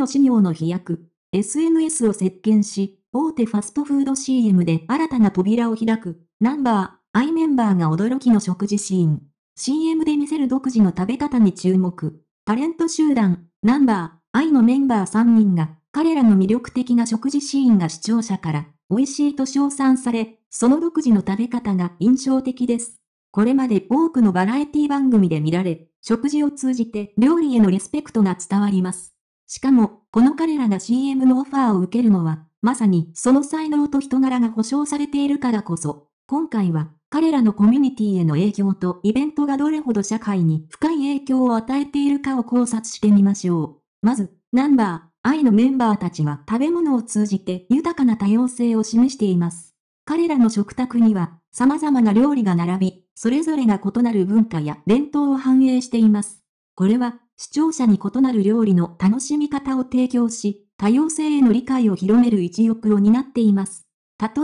の事業の飛躍、SNS を席巻し、大手ファストフード CM で新たな扉を開く、ナンバー、アイメンバーが驚きの食事シーン。CM で見せる独自の食べ方に注目。タレント集団、ナンバー、愛のメンバー3人が、彼らの魅力的な食事シーンが視聴者から、美味しいと称賛され、その独自の食べ方が印象的です。これまで多くのバラエティ番組で見られ、食事を通じて料理へのリスペクトが伝わります。しかも、この彼らが CM のオファーを受けるのは、まさにその才能と人柄が保証されているからこそ、今回は彼らのコミュニティへの影響とイベントがどれほど社会に深い影響を与えているかを考察してみましょう。まず、ナンバー、愛のメンバーたちは食べ物を通じて豊かな多様性を示しています。彼らの食卓には様々な料理が並び、それぞれが異なる文化や伝統を反映しています。これは視聴者に異なる料理の楽しみ方を提供し、多様性への理解を広める一翼を担っています。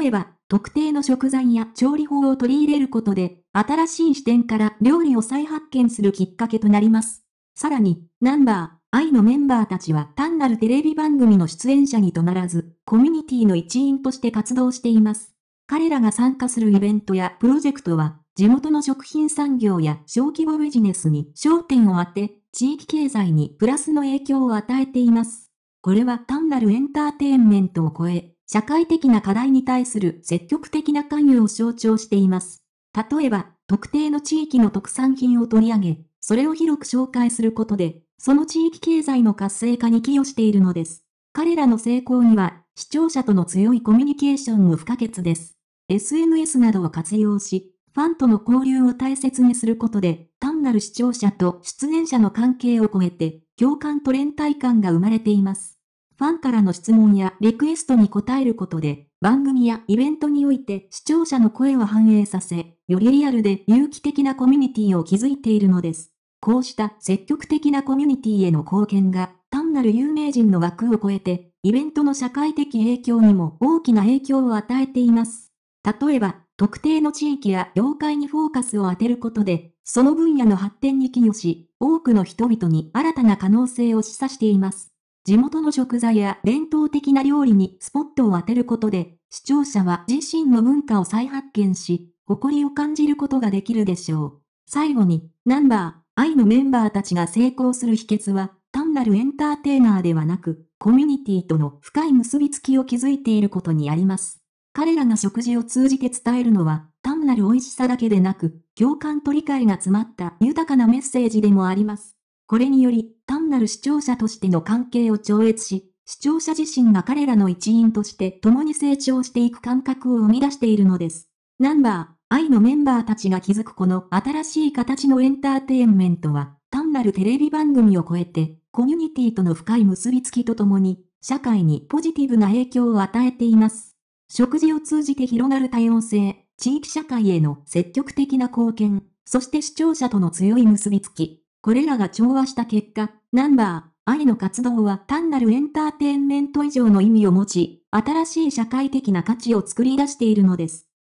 例えば、特定の食材や調理法を取り入れることで、新しい視点から料理を再発見するきっかけとなります。さらに、ナンバー、愛のメンバーたちは単なるテレビ番組の出演者にとならず、コミュニティの一員として活動しています。彼らが参加するイベントやプロジェクトは、地元の食品産業や小規模ビジネスに焦点を当て、地域経済にプラスの影響を与えています。これは単なるエンターテインメントを超え、社会的な課題に対する積極的な関与を象徴しています。例えば、特定の地域の特産品を取り上げ、それを広く紹介することで、その地域経済の活性化に寄与しているのです。彼らの成功には、視聴者との強いコミュニケーションも不可欠です。SNS などを活用し、ファンとの交流を大切にすることで、単なる視聴者と出演者の関係を超えて、共感と連帯感が生まれています。ファンからの質問やリクエストに応えることで、番組やイベントにおいて視聴者の声を反映させ、よりリアルで有機的なコミュニティを築いているのです。こうした積極的なコミュニティへの貢献が、単なる有名人の枠を超えて、イベントの社会的影響にも大きな影響を与えています。例えば、特定の地域や業界にフォーカスを当てることで、その分野の発展に寄与し、多くの人々に新たな可能性を示唆しています。地元の食材や伝統的な料理にスポットを当てることで、視聴者は自身の文化を再発見し、誇りを感じることができるでしょう。最後に、ナンバー、愛のメンバーたちが成功する秘訣は、単なるエンターテイナーではなく、コミュニティとの深い結びつきを築いていることにあります。彼らが食事を通じて伝えるのは、単なる美味しさだけでなく、共感と理解が詰まった豊かなメッセージでもあります。これにより、単なる視聴者としての関係を超越し、視聴者自身が彼らの一員として共に成長していく感覚を生み出しているのです。ナンバー、愛のメンバーたちが築くこの新しい形のエンターテインメントは、単なるテレビ番組を超えて、コミュニティとの深い結びつきとともに、社会にポジティブな影響を与えています。食事を通じて広がる多様性、地域社会への積極的な貢献、そして視聴者との強い結びつき。これらが調和した結果、ナンバー、愛の活動は単なるエンターテインメント以上の意味を持ち、新しい社会的な価値を作り出しているのです。